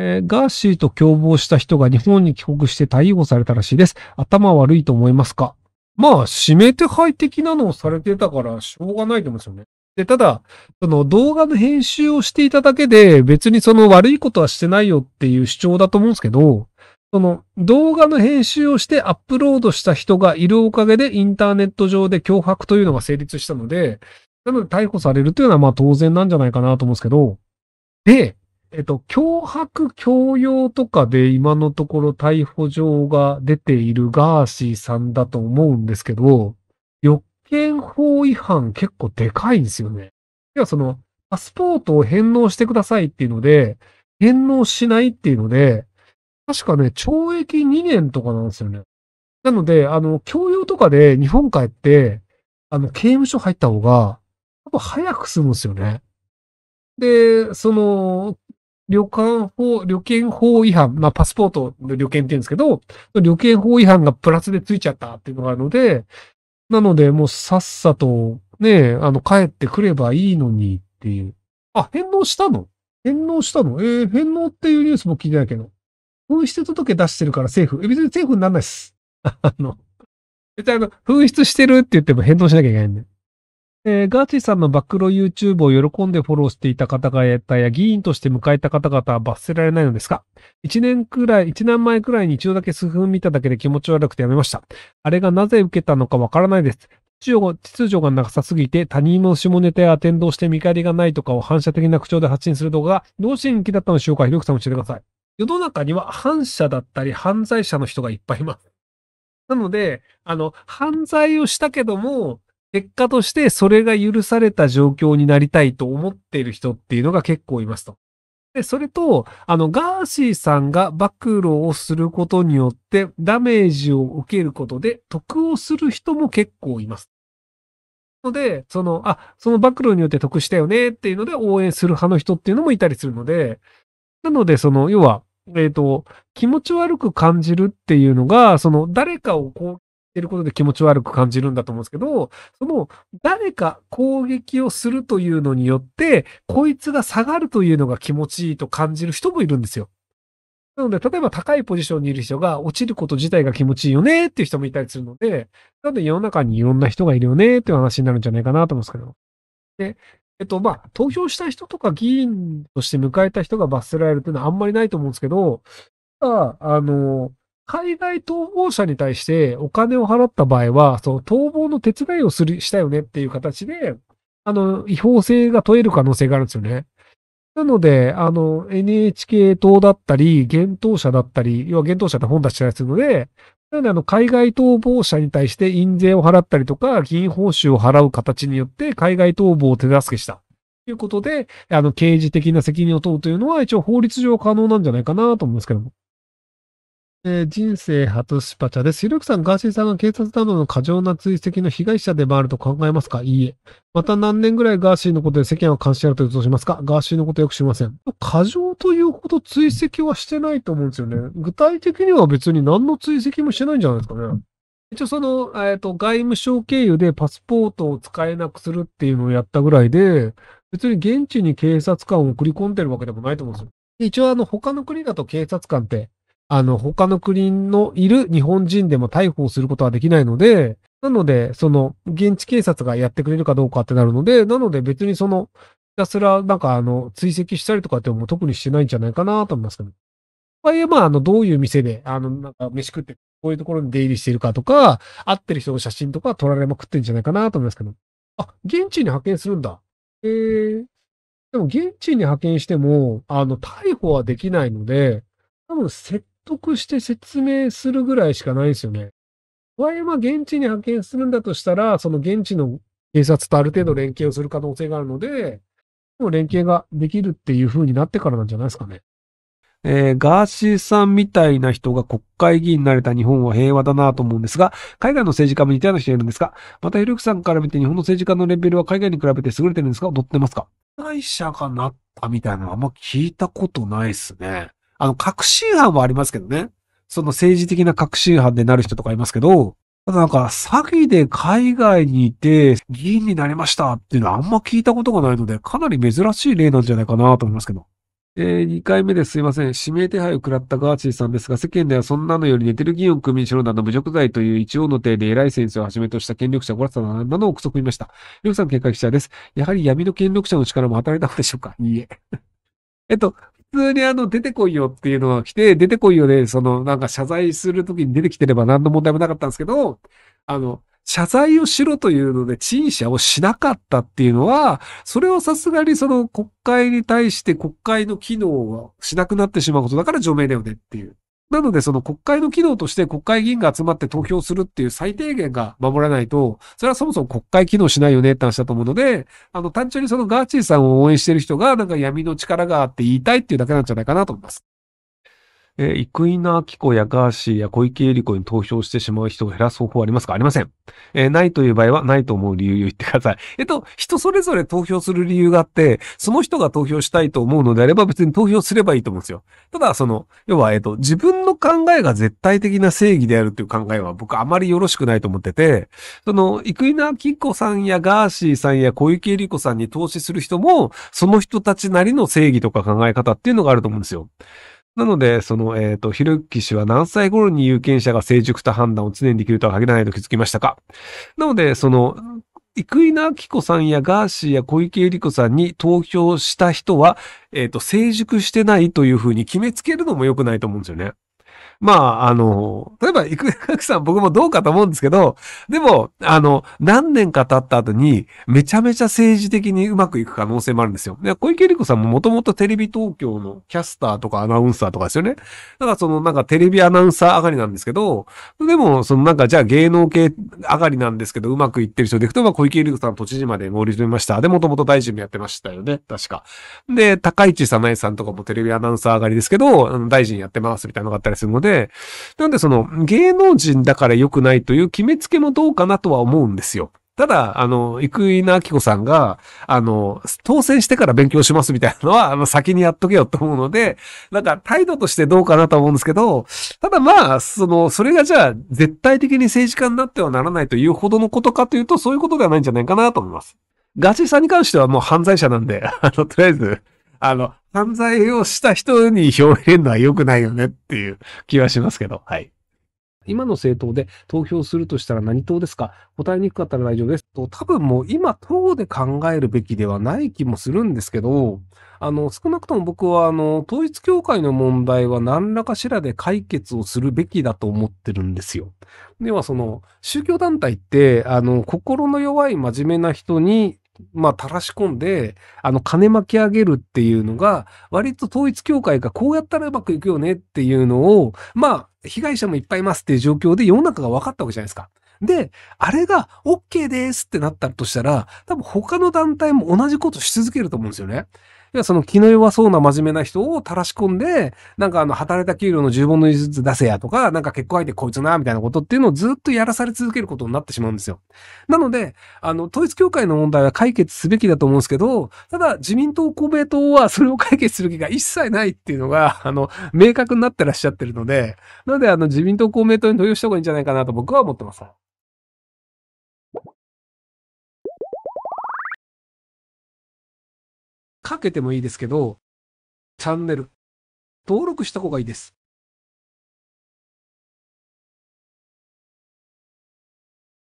えー、ガーシーと共謀した人が日本に帰国して逮捕されたらしいです。頭悪いと思いますかまあ、指名手配的なのをされてたから、しょうがないと思うんですよね。で、ただ、その動画の編集をしていただけで、別にその悪いことはしてないよっていう主張だと思うんですけど、その動画の編集をしてアップロードした人がいるおかげでインターネット上で脅迫というのが成立したので、なので逮捕されるというのはまあ当然なんじゃないかなと思うんですけど、で、えっと、脅迫、強要とかで今のところ逮捕状が出ているガーシーさんだと思うんですけど、欲権法違反結構でかいんですよね。要はその、パスポートを返納してくださいっていうので、返納しないっていうので、確かね、懲役2年とかなんですよね。なので、あの、強要とかで日本帰って、あの、刑務所入った方が、多分早く済むんですよね。で、その、旅館法、旅券法違反、まあ、パスポートの旅券って言うんですけど、旅券法違反がプラスでついちゃったっていうのがあるので、なので、もうさっさと、ね、あの、帰ってくればいいのにっていう。あ、返納したの返納したのえー、返納っていうニュースも聞いてないけど。紛失届出してるから政府。え、別に政府にならないっす。あの、別にあの、紛失してるって言っても返納しなきゃいけないんで。えー、ガーチーさんの暴露 YouTube を喜んでフォローしていた方々や議員として迎えた方々は罰せられないのですか一年くらい、一年前くらいに一度だけ数分見ただけで気持ち悪くてやめました。あれがなぜ受けたのかわからないです。秩序がなさすぎて他人の下ネタやドをして見返りがないとかを反射的な口調で発信する動画がどうして人気だったのでしょうかひろくさん教えてください。世の中には反射だったり犯罪者の人がいっぱいいます。なので、あの、犯罪をしたけども、結果としてそれが許された状況になりたいと思っている人っていうのが結構いますと。で、それと、あの、ガーシーさんが暴露をすることによってダメージを受けることで得をする人も結構います。ので、その、あ、その暴露によって得したよねっていうので応援する派の人っていうのもいたりするので、なので、その、要は、えっ、ー、と、気持ち悪く感じるっていうのが、その、誰かをこう、ってることで気持ち悪く感じるんだと思うんですけど、その誰か攻撃をするというのによって、こいつが下がるというのが気持ちいいと感じる人もいるんですよ。なので、例えば高いポジションにいる人が落ちること自体が気持ちいいよねっていう人もいたりするので、なので世の中にいろんな人がいるよねっていう話になるんじゃないかなと思うんですけど。で、えっと、まあ、投票した人とか議員として迎えた人が罰せられるっていうのはあんまりないと思うんですけど、ただ、あの、海外逃亡者に対してお金を払った場合は、その逃亡の手伝いをする、したよねっていう形で、あの、違法性が問える可能性があるんですよね。なので、あの、NHK 党だったり、幻冬者だったり、要は幻冬者って本出したりするので、なので、あの、海外逃亡者に対して印税を払ったりとか、議員報酬を払う形によって、海外逃亡を手助けした。ということで、あの、刑事的な責任を問うというのは、一応法律上可能なんじゃないかなと思うんですけども。えー、人生初スパチャです。ゆるくさん、ガーシーさんが警察などの過剰な追跡の被害者でもあると考えますかいいえ。また何年ぐらいガーシーのことで世間は監視やると予想しますかガーシーのことよくしません。過剰というほど追跡はしてないと思うんですよね。具体的には別に何の追跡もしてないんじゃないですかね。一応その、えっ、ー、と、外務省経由でパスポートを使えなくするっていうのをやったぐらいで、別に現地に警察官を送り込んでるわけでもないと思うんですよ。一応あの、他の国だと警察官って、あの、他の国のいる日本人でも逮捕することはできないので、なので、その、現地警察がやってくれるかどうかってなるので、なので別にその、ひたすら、なんかあの、追跡したりとかっても特にしてないんじゃないかなと思いますけど。とはいまあ、あの、どういう店で、あの、なんか飯食って、こういうところに出入りしているかとか、会ってる人の写真とか撮られまくってんじゃないかなと思いますけど。あ、現地に派遣するんだ。えー、でも現地に派遣しても、あの、逮捕はできないので、多分窃得して説明するぐらいしかないですよね。我々は現地に派遣するんだとしたら、その現地の警察とある程度連携をする可能性があるので、もう連携ができるっていう風になってからなんじゃないですかね。えー、ガーシーさんみたいな人が国会議員になれた日本は平和だなと思うんですが、海外の政治家も似たような人いるんですが、また、ひろゆきさんから見て日本の政治家のレベルは海外に比べて優れてるんですか踊ってますか会社がなったみたいなのはあんま聞いたことないですね。あの、確信犯はありますけどね。その政治的な確信犯でなる人とかいますけど、ただなんか、詐欺で海外にいて、議員になりましたっていうのはあんま聞いたことがないので、かなり珍しい例なんじゃないかなと思いますけど。えー、2回目ですいません。指名手配を食らったガーチーさんですが、世間ではそんなのより寝てる議員を組にしろなど侮辱罪という一応の体で偉い先生をはじめとした権力者を怒らせたなのを臆測いました。りょうさん警戒記者です。やはり闇の権力者の力も働いたのでしょうかいいえ。えっと、通にあの、出てこいよっていうのが来て、出てこいよで、その、なんか謝罪するときに出てきてれば何の問題もなかったんですけど、あの、謝罪をしろというので陳謝をしなかったっていうのは、それをさすがにその国会に対して国会の機能をしなくなってしまうことだから除名だよねっていう。なので、その国会の機能として国会議員が集まって投票するっていう最低限が守らないと、それはそもそも国会機能しないよねって話だと思うので、あの、単純にそのガーチーさんを応援してる人が、なんか闇の力があって言いたいっていうだけなんじゃないかなと思います。えー、生稲晃子やガーシーや小池百合子に投票してしまう人を減らす方法ありますかありません。えー、ないという場合は、ないと思う理由を言ってください。えっと、人それぞれ投票する理由があって、その人が投票したいと思うのであれば別に投票すればいいと思うんですよ。ただ、その、要は、えっと、自分の考えが絶対的な正義であるという考えは僕あまりよろしくないと思ってて、その、生稲晃子さんやガーシーさんや小池百合子さんに投資する人も、その人たちなりの正義とか考え方っていうのがあると思うんですよ。なので、その、えっ、ー、と、ひろゆき氏は何歳頃に有権者が成熟した判断を常にできるとは限らないと気づきましたかなので、その、生稲晃子さんやガーシーや小池百合子さんに投票した人は、えっ、ー、と、成熟してないというふうに決めつけるのも良くないと思うんですよね。まあ、あの、例えば、育学 さん僕もどうかと思うんですけど、でも、あの、何年か経った後に、めちゃめちゃ政治的にうまくいく可能性もあるんですよ。で、小池百合子さんももともとテレビ東京のキャスターとかアナウンサーとかですよね。だからそのなんかテレビアナウンサー上がりなんですけど、でも、そのなんかじゃあ芸能系上がりなんですけど、うまくいってる人でいくと、まあ小池百合子さん都知事まで盛り詰めました。で、もともと大臣もやってましたよね。確か。で、高市早苗さんとかもテレビアナウンサー上がりですけど、大臣やってますみたいなのがあったりするので、で、なんでその芸能人だから良くないという決めつけもどうかなとは思うんですよ。ただ、あの、生稲明子さんが、あの、当選してから勉強しますみたいなのは、あの、先にやっとけよと思うので、なんか態度としてどうかなと思うんですけど、ただまあ、その、それがじゃあ、絶対的に政治家になってはならないというほどのことかというと、そういうことではないんじゃないかなと思います。ガチさんに関してはもう犯罪者なんで、あの、とりあえず、あの、犯罪をした人に票を入れるのは良くないよねっていう気はしますけど、はい。今の政党で投票するとしたら何党ですか答えにくかったら大丈夫です。と、多分もう今党で考えるべきではない気もするんですけど、あの、少なくとも僕はあの、統一教会の問題は何らかしらで解決をするべきだと思ってるんですよ。ではその、宗教団体って、あの、心の弱い真面目な人にまあ、垂らし込んで、あの、金巻き上げるっていうのが、割と統一教会がこうやったらうまくいくよねっていうのを、まあ、被害者もいっぱいいますっていう状況で世の中が分かったわけじゃないですか。で、あれが OK ですってなったとしたら、多分他の団体も同じことし続けると思うんですよね。要はその気の弱そうな真面目な人を垂らし込んで、なんかあの、働いた給料の10分の1ずつ出せやとか、なんか結婚相手こいつな、みたいなことっていうのをずっとやらされ続けることになってしまうんですよ。なので、あの、統一協会の問題は解決すべきだと思うんですけど、ただ自民党公明党はそれを解決する気が一切ないっていうのが、あの、明確になってらっしゃってるので、なのであの、自民党公明党に投与した方がいいんじゃないかなと僕は思ってます。かけてもいいですけど、チャンネル、登録した方がいいです。